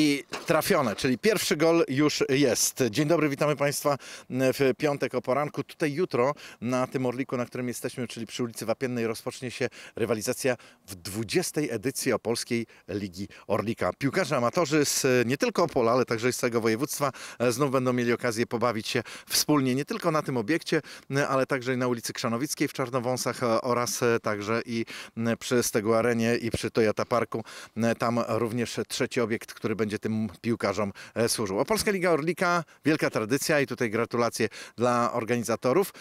i trafione, czyli pierwszy gol już jest. Dzień dobry, witamy Państwa w piątek o poranku. Tutaj jutro na tym Orliku, na którym jesteśmy, czyli przy ulicy Wapiennej, rozpocznie się rywalizacja w 20. edycji Opolskiej Ligi Orlika. Piłkarze amatorzy z nie tylko Opola, ale także z całego województwa e, znów będą mieli okazję pobawić się wspólnie nie tylko na tym obiekcie, e, ale także i na ulicy Krzanowickiej w Czarnowąsach e, oraz także i przy Stegu Arenie i przy Toyota Parku. Tam również trzeci obiekt, który będzie będzie tym piłkarzom e, służył. A Polska Liga Orlika, wielka tradycja i tutaj gratulacje dla organizatorów.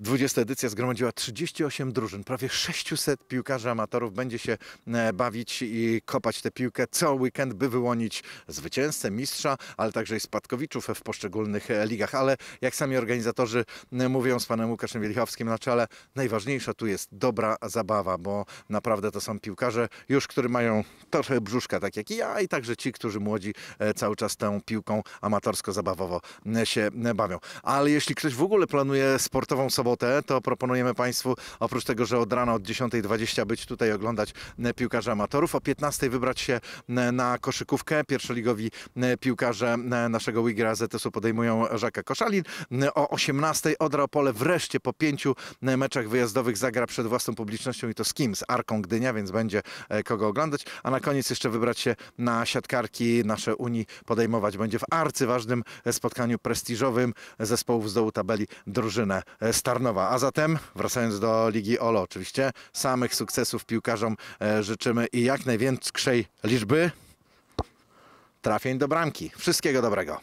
20 edycja zgromadziła 38 drużyn, prawie 600 piłkarzy amatorów będzie się e, bawić i kopać tę piłkę cały weekend, by wyłonić zwycięzcę, mistrza, ale także i spadkowiczów w poszczególnych e, ligach. Ale jak sami organizatorzy e, mówią z panem Łukaszem Wielichowskim na no, czele, najważniejsza tu jest dobra zabawa, bo naprawdę to są piłkarze już, którzy mają trochę brzuszka, tak jak i ja, i także ci, którzy młodzi cały czas tą piłką amatorsko-zabawowo się bawią. Ale jeśli ktoś w ogóle planuje sportową sobotę, sobotę, to proponujemy Państwu, oprócz tego, że od rana od 10.20 być tutaj oglądać e, piłkarzy amatorów, o 15.00 wybrać się e, na koszykówkę. Pierwszoligowi e, piłkarze naszego Wigra ZS-u podejmują Żaka Koszalin. O 18.00 Odra Opole wreszcie po pięciu meczach wyjazdowych zagra przed własną publicznością i to z kim? Z Arką Gdynia, więc będzie kogo oglądać. A na koniec jeszcze wybrać się na siatkarki nasze Unii podejmować będzie w arcyważnym spotkaniu prestiżowym zespołów z dołu tabeli drużynę Star Tarnowa. A zatem, wracając do Ligi OLO, oczywiście samych sukcesów piłkarzom e, życzymy i jak największej liczby trafień do bramki. Wszystkiego dobrego.